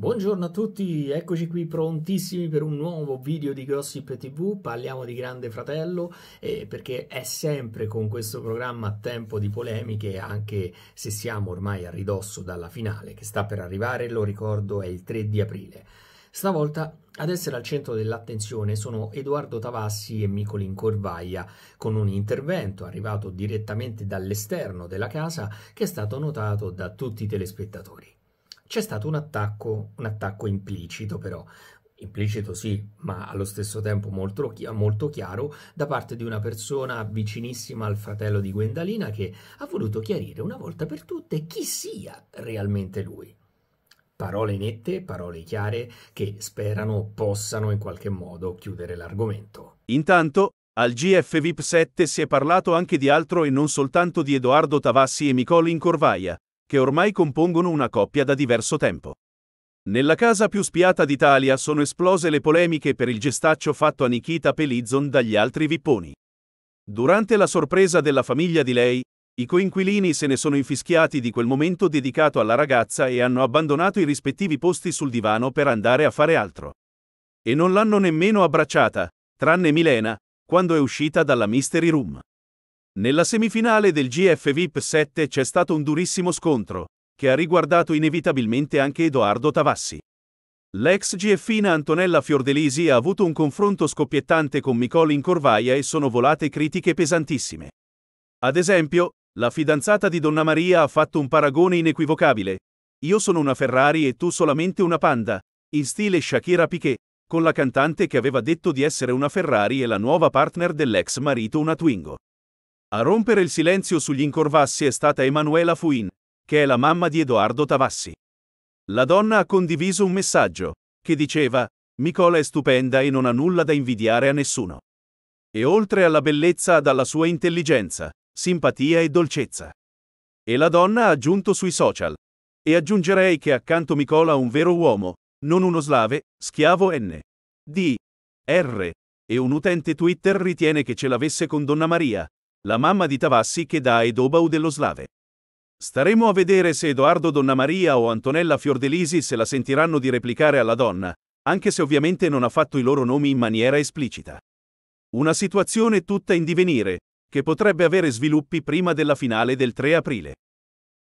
Buongiorno a tutti, eccoci qui prontissimi per un nuovo video di Gossip TV, parliamo di Grande Fratello eh, perché è sempre con questo programma tempo di polemiche anche se siamo ormai a ridosso dalla finale che sta per arrivare, lo ricordo è il 3 di aprile. Stavolta ad essere al centro dell'attenzione sono Edoardo Tavassi e Micolin Corvaia, con un intervento arrivato direttamente dall'esterno della casa che è stato notato da tutti i telespettatori. C'è stato un attacco, un attacco implicito però, implicito sì, ma allo stesso tempo molto, molto, chiaro, da parte di una persona vicinissima al fratello di Gwendalina che ha voluto chiarire una volta per tutte chi sia realmente lui. Parole nette, parole chiare, che sperano possano in qualche modo chiudere l'argomento. Intanto, al GF VIP 7 si è parlato anche di altro e non soltanto di Edoardo Tavassi e Nicole Incorvaia che ormai compongono una coppia da diverso tempo. Nella casa più spiata d'Italia sono esplose le polemiche per il gestaccio fatto a Nikita Pelizzon dagli altri vipponi. Durante la sorpresa della famiglia di lei, i coinquilini se ne sono infischiati di quel momento dedicato alla ragazza e hanno abbandonato i rispettivi posti sul divano per andare a fare altro. E non l'hanno nemmeno abbracciata, tranne Milena, quando è uscita dalla Mystery Room. Nella semifinale del GF VIP 7 c'è stato un durissimo scontro, che ha riguardato inevitabilmente anche Edoardo Tavassi. L'ex GFina Antonella Fiordelisi ha avuto un confronto scoppiettante con Nicole in Corvaia e sono volate critiche pesantissime. Ad esempio, la fidanzata di Donna Maria ha fatto un paragone inequivocabile. Io sono una Ferrari e tu solamente una Panda, in stile Shakira Piquet, con la cantante che aveva detto di essere una Ferrari e la nuova partner dell'ex marito una Twingo. A rompere il silenzio sugli incorvassi è stata Emanuela Fuin, che è la mamma di Edoardo Tavassi. La donna ha condiviso un messaggio, che diceva, Nicola è stupenda e non ha nulla da invidiare a nessuno. E oltre alla bellezza ha dalla sua intelligenza, simpatia e dolcezza. E la donna ha aggiunto sui social. E aggiungerei che accanto Nicola un vero uomo, non uno slave, schiavo N. D. R. E un utente Twitter ritiene che ce l'avesse con Donna Maria, la mamma di Tavassi che dà a Edobau dello Slave. Staremo a vedere se Edoardo Donnamaria o Antonella Fiordelisi se la sentiranno di replicare alla donna, anche se ovviamente non ha fatto i loro nomi in maniera esplicita. Una situazione tutta in divenire, che potrebbe avere sviluppi prima della finale del 3 aprile.